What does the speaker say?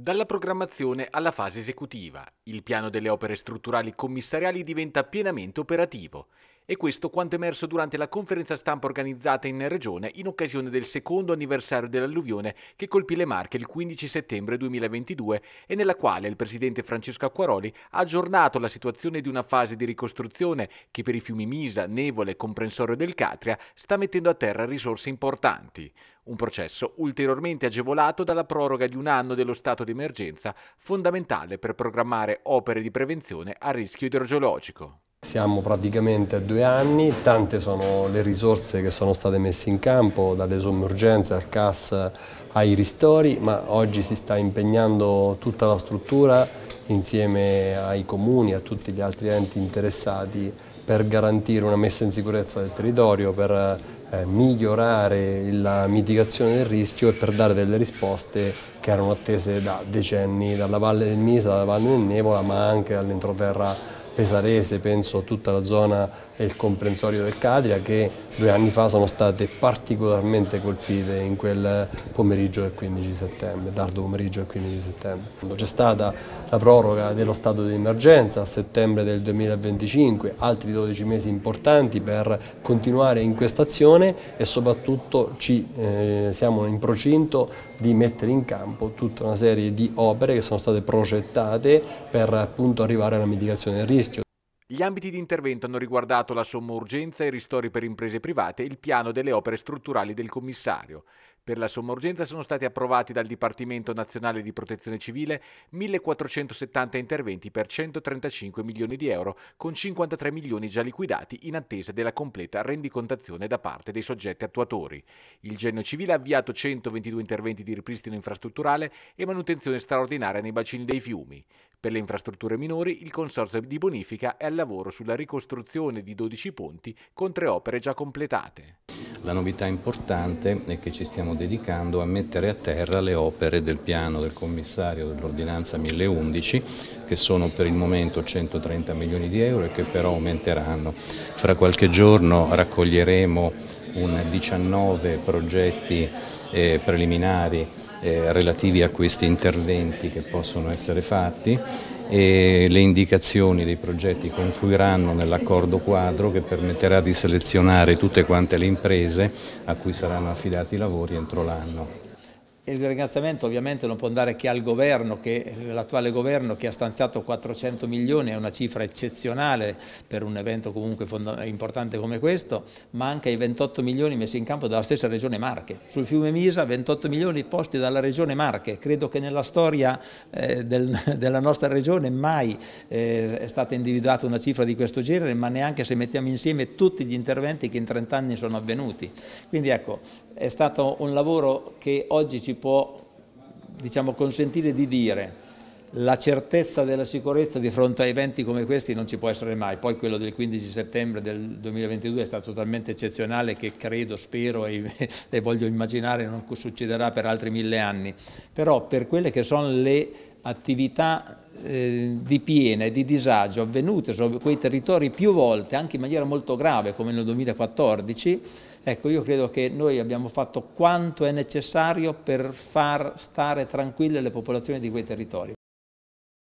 Dalla programmazione alla fase esecutiva, il piano delle opere strutturali commissariali diventa pienamente operativo e questo quanto emerso durante la conferenza stampa organizzata in Regione in occasione del secondo anniversario dell'alluvione che colpì le Marche il 15 settembre 2022 e nella quale il presidente Francesco Acquaroli ha aggiornato la situazione di una fase di ricostruzione che per i fiumi Misa, Nevole e Comprensorio del Catria sta mettendo a terra risorse importanti. Un processo ulteriormente agevolato dalla proroga di un anno dello stato d'emergenza, fondamentale per programmare opere di prevenzione a rischio idrogeologico. Siamo praticamente a due anni, tante sono le risorse che sono state messe in campo, dalle somme urgenze al CAS ai ristori, ma oggi si sta impegnando tutta la struttura insieme ai comuni a tutti gli altri enti interessati per garantire una messa in sicurezza del territorio, per eh, migliorare la mitigazione del rischio e per dare delle risposte che erano attese da decenni dalla Valle del Misa, dalla Valle del Nevola, ma anche dall'entroterra Pesarese, penso a tutta la zona e il comprensorio del Cadria che due anni fa sono state particolarmente colpite in quel pomeriggio del 15 settembre, tardo pomeriggio del 15 settembre. C'è stata la proroga dello stato di emergenza a settembre del 2025, altri 12 mesi importanti per continuare in questa azione e soprattutto ci, eh, siamo in procinto di mettere in campo tutta una serie di opere che sono state progettate per appunto arrivare alla mitigazione del rischio. Gli ambiti di intervento hanno riguardato la somma urgenza, i ristori per imprese private e il piano delle opere strutturali del commissario. Per la somma urgenza sono stati approvati dal Dipartimento Nazionale di Protezione Civile 1.470 interventi per 135 milioni di euro, con 53 milioni già liquidati in attesa della completa rendicontazione da parte dei soggetti attuatori. Il Genio Civile ha avviato 122 interventi di ripristino infrastrutturale e manutenzione straordinaria nei bacini dei fiumi. Per le infrastrutture minori il Consorzio di Bonifica è al lavoro sulla ricostruzione di 12 ponti con tre opere già completate. La novità importante è che ci stiamo dedicando a mettere a terra le opere del piano del commissario dell'ordinanza 1011 che sono per il momento 130 milioni di euro e che però aumenteranno. Fra qualche giorno raccoglieremo un 19 progetti eh, preliminari eh, relativi a questi interventi che possono essere fatti e le indicazioni dei progetti confluiranno nell'accordo quadro che permetterà di selezionare tutte quante le imprese a cui saranno affidati i lavori entro l'anno. Il ringraziamento ovviamente non può andare che al governo, che l'attuale governo che ha stanziato 400 milioni, è una cifra eccezionale per un evento comunque importante come questo, ma anche ai 28 milioni messi in campo dalla stessa Regione Marche. Sul fiume Misa 28 milioni posti dalla Regione Marche, credo che nella storia eh, del, della nostra Regione mai eh, è stata individuata una cifra di questo genere, ma neanche se mettiamo insieme tutti gli interventi che in 30 anni sono avvenuti. Quindi ecco, è stato un lavoro che oggi ci può diciamo, consentire di dire la certezza della sicurezza di fronte a eventi come questi non ci può essere mai, poi quello del 15 settembre del 2022 è stato talmente eccezionale che credo, spero e, e voglio immaginare non succederà per altri mille anni, però per quelle che sono le attività eh, di piena e di disagio avvenute su quei territori più volte, anche in maniera molto grave come nel 2014, ecco io credo che noi abbiamo fatto quanto è necessario per far stare tranquille le popolazioni di quei territori.